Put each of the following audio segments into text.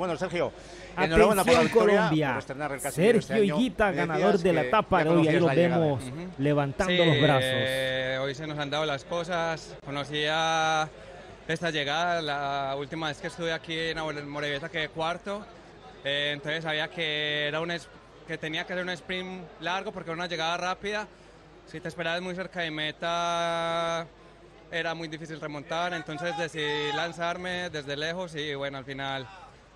Bueno, Sergio, enhorabuena la Colombia. Este Sergio Higuita, ganador de la etapa de hoy, ahí lo vemos levantando los eh, brazos. hoy se nos han dado las cosas, conocía esta llegada, la última vez que estuve aquí en que de cuarto, eh, entonces sabía que, era un que tenía que hacer un sprint largo porque era una llegada rápida, si te esperabas muy cerca de meta era muy difícil remontar, entonces decidí lanzarme desde lejos y bueno, al final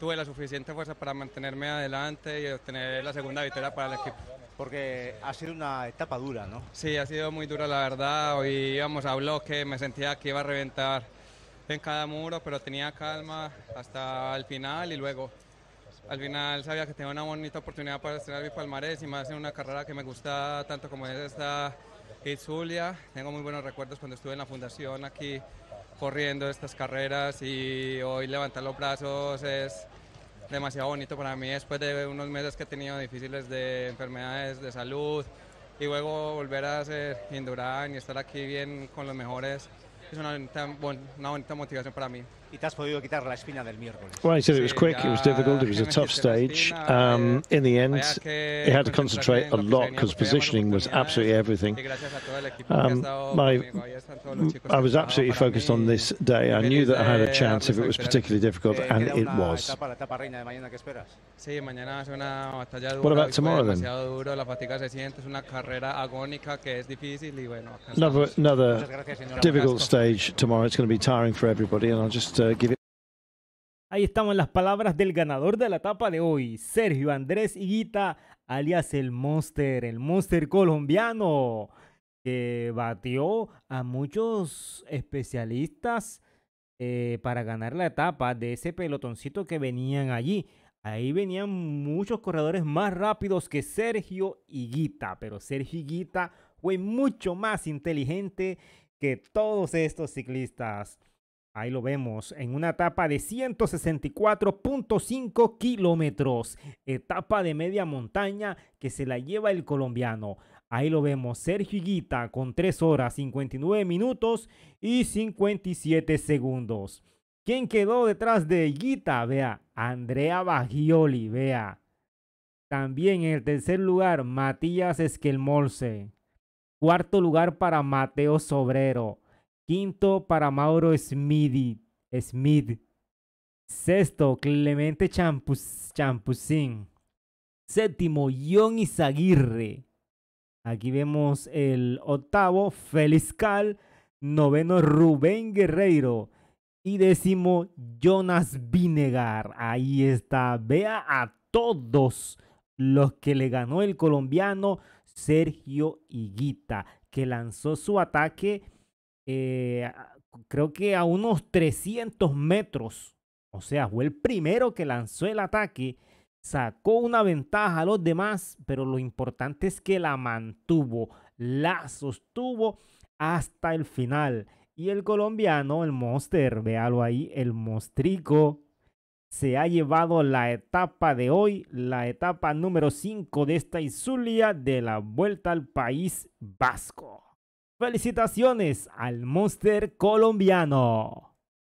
tuve la suficiente fuerza para mantenerme adelante y obtener la segunda victoria para el equipo. Porque ha sido una etapa dura, ¿no? Sí, ha sido muy dura la verdad. Hoy íbamos a bloque, me sentía que iba a reventar en cada muro, pero tenía calma hasta el final y luego al final sabía que tenía una bonita oportunidad para estrenar mi palmarés y más en una carrera que me gusta tanto como es esta Itzulia. Tengo muy buenos recuerdos cuando estuve en la fundación aquí corriendo estas carreras y hoy levantar los brazos es demasiado bonito para mí después de unos meses que he tenido difíciles de enfermedades de salud y luego volver a hacer Indurán y estar aquí bien con los mejores es una una bonita motivación para mí. Well, he said it was quick, it was difficult, it was a tough stage. Um, in the end, he had to concentrate a lot because positioning was absolutely everything. Um, my, I was absolutely focused on this day. I knew that I had a chance if it was particularly difficult, eh, and it was. What about tomorrow then? Another, another difficult stage tomorrow. It's going to be tiring for everybody, and I'll just Ahí estamos las palabras del ganador de la etapa de hoy, Sergio Andrés Higuita, alias el Monster, el Monster colombiano, que batió a muchos especialistas eh, para ganar la etapa de ese pelotoncito que venían allí. Ahí venían muchos corredores más rápidos que Sergio Higuita, pero Sergio Higuita fue mucho más inteligente que todos estos ciclistas. Ahí lo vemos en una etapa de 164.5 kilómetros, etapa de media montaña que se la lleva el colombiano. Ahí lo vemos, Sergio Higuita con 3 horas 59 minutos y 57 segundos. ¿Quién quedó detrás de Higuita? Vea, Andrea Bagioli, vea. También en el tercer lugar, Matías Esquelmolse. Cuarto lugar para Mateo Sobrero. Quinto para Mauro Smith. Sexto, Clemente Champus, Séptimo, John Izaguirre. Aquí vemos el octavo, Félix Cal. Noveno, Rubén Guerreiro. Y décimo, Jonas Vinegar. Ahí está. Vea a todos los que le ganó el colombiano Sergio Higuita, que lanzó su ataque eh, creo que a unos 300 metros, o sea, fue el primero que lanzó el ataque, sacó una ventaja a los demás, pero lo importante es que la mantuvo, la sostuvo hasta el final. Y el colombiano, el monster, véalo ahí, el mostrico, se ha llevado la etapa de hoy, la etapa número 5 de esta Isulia de la vuelta al País Vasco. Felicitaciones al Monster colombiano.